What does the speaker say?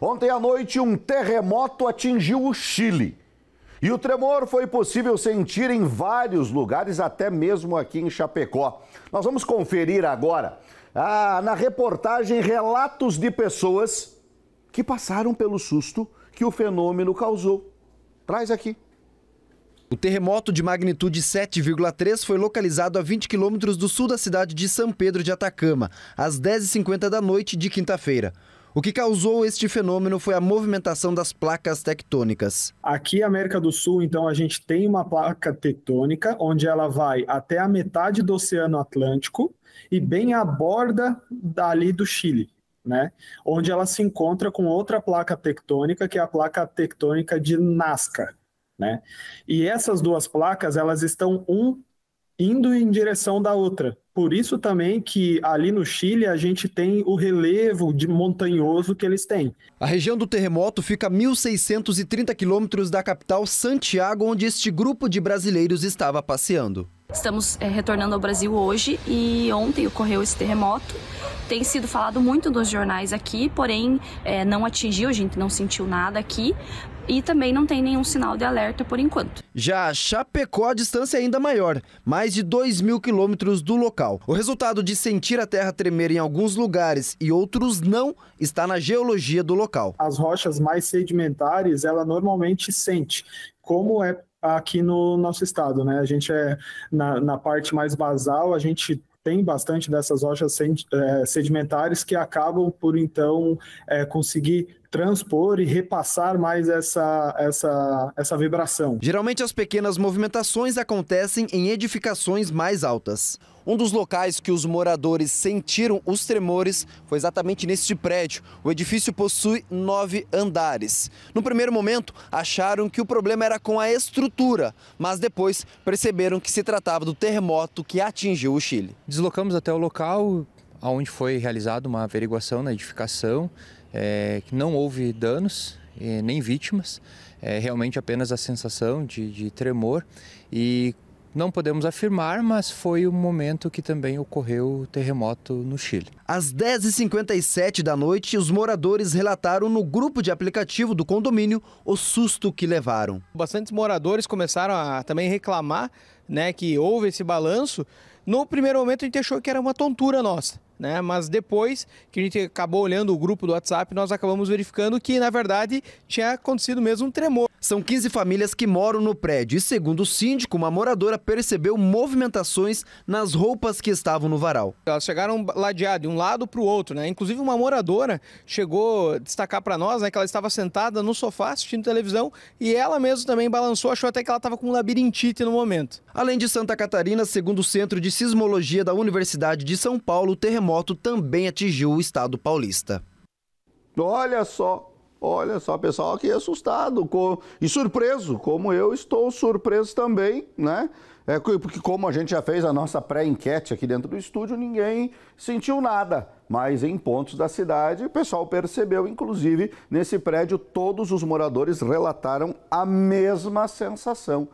Ontem à noite, um terremoto atingiu o Chile. E o tremor foi possível sentir em vários lugares, até mesmo aqui em Chapecó. Nós vamos conferir agora, ah, na reportagem, relatos de pessoas que passaram pelo susto que o fenômeno causou. Traz aqui. O terremoto de magnitude 7,3 foi localizado a 20 quilômetros do sul da cidade de São Pedro de Atacama, às 10h50 da noite de quinta-feira. O que causou este fenômeno foi a movimentação das placas tectônicas. Aqui, América do Sul, então, a gente tem uma placa tectônica onde ela vai até a metade do Oceano Atlântico e bem à borda dali do Chile. Né? Onde ela se encontra com outra placa tectônica, que é a placa tectônica de Nazca, né? E essas duas placas, elas estão um indo em direção da outra, por isso também que ali no Chile a gente tem o relevo de montanhoso que eles têm. A região do terremoto fica a 1.630 quilômetros da capital Santiago, onde este grupo de brasileiros estava passeando. Estamos é, retornando ao Brasil hoje e ontem ocorreu esse terremoto. Tem sido falado muito nos jornais aqui, porém é, não atingiu, a gente não sentiu nada aqui. E também não tem nenhum sinal de alerta por enquanto. Já Chapecó, a distância é ainda maior, mais de 2 mil quilômetros do local. O resultado de sentir a terra tremer em alguns lugares e outros não está na geologia do local. As rochas mais sedimentares, ela normalmente sente. Como é aqui no nosso estado, né? A gente é na, na parte mais basal, a gente tem bastante dessas rochas é, sedimentares que acabam por então é, conseguir transpor e repassar mais essa, essa, essa vibração. Geralmente as pequenas movimentações acontecem em edificações mais altas. Um dos locais que os moradores sentiram os tremores foi exatamente neste prédio. O edifício possui nove andares. No primeiro momento, acharam que o problema era com a estrutura, mas depois perceberam que se tratava do terremoto que atingiu o Chile. Deslocamos até o local onde foi realizada uma averiguação na edificação é, que não houve danos é, nem vítimas, é realmente apenas a sensação de, de tremor e não podemos afirmar, mas foi o momento que também ocorreu o terremoto no Chile. Às 10h57 da noite, os moradores relataram no grupo de aplicativo do condomínio o susto que levaram. Bastantes moradores começaram a também reclamar né, que houve esse balanço. No primeiro momento, a gente achou que era uma tontura nossa né? Mas depois que a gente acabou olhando o grupo do WhatsApp, nós acabamos verificando que, na verdade, tinha acontecido mesmo um tremor. São 15 famílias que moram no prédio e, segundo o síndico, uma moradora percebeu movimentações nas roupas que estavam no varal. Elas chegaram ladeadas, ah, de um lado para o outro, né? Inclusive, uma moradora chegou a destacar para nós né, que ela estava sentada no sofá assistindo televisão e ela mesma também balançou, achou até que ela estava com um labirintite no momento. Além de Santa Catarina, segundo o Centro de Sismologia da Universidade de São Paulo, o terremoto terremoto também atingiu o estado paulista. Olha só, olha só, pessoal, aqui assustado com... e surpreso, como eu estou surpreso também, né? É, porque como a gente já fez a nossa pré-enquete aqui dentro do estúdio, ninguém sentiu nada. Mas em pontos da cidade, o pessoal percebeu, inclusive, nesse prédio, todos os moradores relataram a mesma sensação.